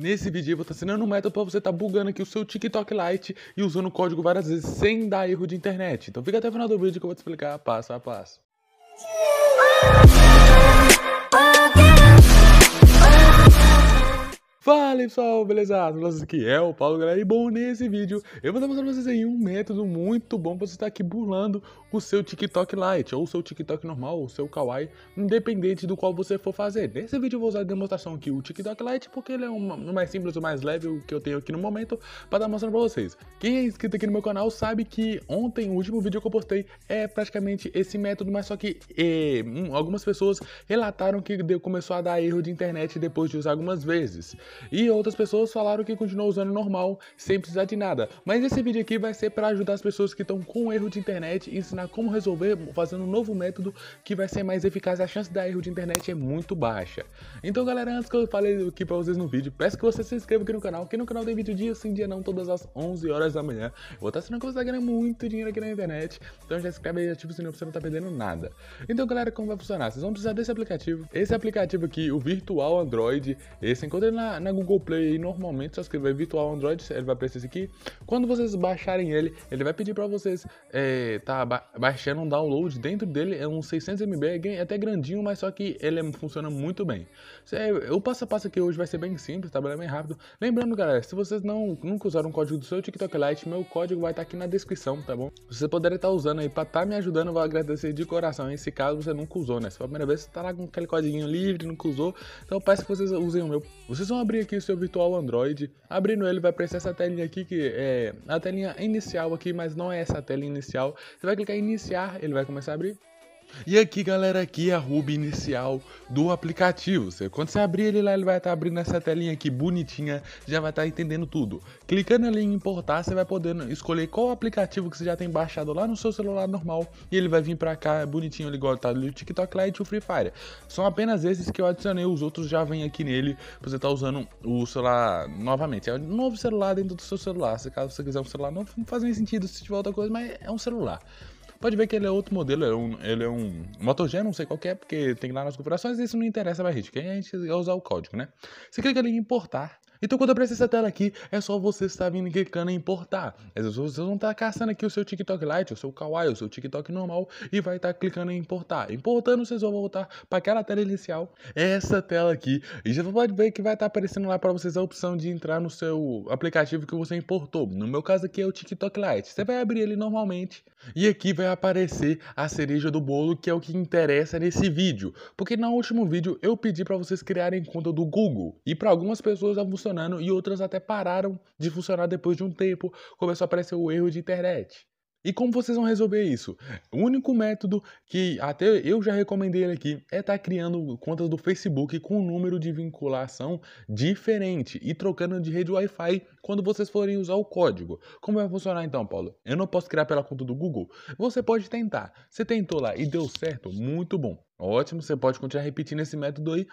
Nesse vídeo eu vou estar tá ensinando um método para você estar tá bugando aqui o seu TikTok Lite e usando o código várias vezes sem dar erro de internet. Então fica até o final do vídeo que eu vou te explicar passo a passo. Fala pessoal, beleza? Nós aqui é o Paulo Galera e bom, nesse vídeo eu vou demonstrar pra vocês aí um método muito bom pra você estar aqui burlando o seu TikTok Lite ou o seu TikTok normal ou o seu Kawaii, independente do qual você for fazer. Nesse vídeo eu vou usar a demonstração aqui o TikTok Lite porque ele é o mais simples, o mais leve o que eu tenho aqui no momento pra estar mostrando pra vocês. Quem é inscrito aqui no meu canal sabe que ontem o último vídeo que eu postei é praticamente esse método, mas só que eh, algumas pessoas relataram que deu, começou a dar erro de internet depois de usar algumas vezes. E outras pessoas falaram que continuou usando normal, sem precisar de nada. Mas esse vídeo aqui vai ser para ajudar as pessoas que estão com erro de internet e ensinar como resolver fazendo um novo método que vai ser mais eficaz. A chance da erro de internet é muito baixa. Então, galera, antes que eu fale aqui para vocês no vídeo, peço que você se inscreva aqui no canal, que no canal tem vídeo dia sim, dia não, todas as 11 horas da manhã. Eu vou estar tá ensinando como você tá ganhar muito dinheiro aqui na internet. Então já se inscreve aí, ativa o sininho para você não tá perdendo nada. Então, galera, como vai funcionar? Vocês vão precisar desse aplicativo. Esse aplicativo aqui, o Virtual Android, esse encontra na, na Google Play normalmente, só escrever virtual Android, ele vai aparecer esse aqui. Quando vocês baixarem ele, ele vai pedir para vocês é, tá ba baixando um download dentro dele, é um 600 MB, é até grandinho, mas só que ele é, funciona muito bem. o passo a passo aqui hoje vai ser bem simples, tá? bem rápido. Lembrando, galera, se vocês não, nunca usaram o código do seu TikTok Lite, meu código vai estar tá aqui na descrição, tá bom? Se você puder estar tá usando aí pra estar tá me ajudando, eu vou agradecer de coração. Esse caso você nunca usou, né? Se for a primeira vez, você tá lá com aquele código livre, nunca usou, então peço que vocês usem o meu. Vocês vão abrir aqui o seu virtual Android. Abrindo ele, vai aparecer essa telinha aqui, que é a telinha inicial aqui, mas não é essa tela inicial. Você vai clicar em iniciar, ele vai começar a abrir. E aqui, galera, aqui é a Ruby inicial do aplicativo. quando você abrir ele lá, ele vai estar tá abrindo essa telinha aqui bonitinha, já vai estar tá entendendo tudo. Clicando ali em importar, você vai poder escolher qual aplicativo que você já tem baixado lá no seu celular normal e ele vai vir para cá bonitinho, ele igual tá o TikTok Lite e o Free Fire. São apenas esses que eu adicionei, os outros já vêm aqui nele pra você estar tá usando o celular novamente. É um novo celular dentro do seu celular. Se caso você quiser um celular novo, não faz nem sentido se tiver outra coisa, mas é um celular. Pode ver que ele é outro modelo, ele é um, ele é um Moto G, não sei qual é, porque tem lá nas configurações, isso não interessa pra gente, quem a gente vai usar o código, né? Você clica ali em importar, então, quando aparecer essa tela aqui, é só você estar vindo clicando em importar. vezes vocês vão estar tá caçando aqui o seu TikTok Lite, o seu Kawaii, o seu TikTok normal e vai estar tá clicando em importar. Importando, vocês vão voltar para aquela tela inicial, essa tela aqui. E já pode ver que vai estar tá aparecendo lá para vocês a opção de entrar no seu aplicativo que você importou. No meu caso aqui é o TikTok Lite. Você vai abrir ele normalmente e aqui vai aparecer a cereja do bolo, que é o que interessa nesse vídeo. Porque no último vídeo eu pedi para vocês criarem conta do Google e para algumas pessoas já funcionou funcionando e outras até pararam de funcionar depois de um tempo, começou a aparecer o erro de internet. E como vocês vão resolver isso? O único método que até eu já recomendei aqui é estar tá criando contas do Facebook com um número de vinculação diferente e trocando de rede Wi-Fi quando vocês forem usar o código. Como vai funcionar então, Paulo? Eu não posso criar pela conta do Google? Você pode tentar. Você tentou lá e deu certo? Muito bom. Ótimo, você pode continuar repetindo esse método aí.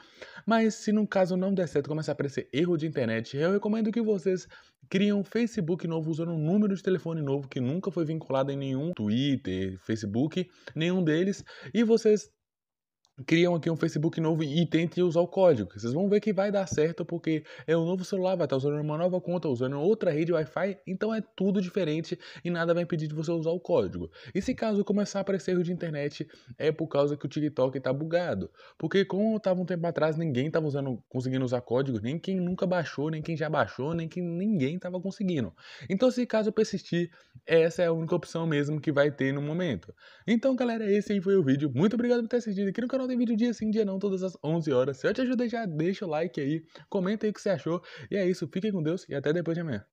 Mas se no caso não der certo, começar a aparecer erro de internet, eu recomendo que vocês criem um Facebook novo usando um número de telefone novo que nunca foi vinculado em nenhum Twitter, Facebook, nenhum deles. E vocês criam aqui um Facebook novo e tentem usar o código. Vocês vão ver que vai dar certo porque é um novo celular, vai estar usando uma nova conta, usando outra rede Wi-Fi, então é tudo diferente e nada vai impedir de você usar o código. E se caso começar a aparecer erro de internet, é por causa que o TikTok está bugado. Porque como estava um tempo atrás, ninguém estava usando, conseguindo usar código, nem quem nunca baixou, nem quem já baixou, nem quem ninguém estava conseguindo. Então se caso persistir, essa é a única opção mesmo que vai ter no momento. Então galera, esse aí foi o vídeo. Muito obrigado por ter assistido aqui no canal tem vídeo dia sim, dia não, todas as 11 horas. Se eu te ajudei, já deixa o like aí, comenta aí o que você achou. E é isso, fiquem com Deus e até depois de amanhã.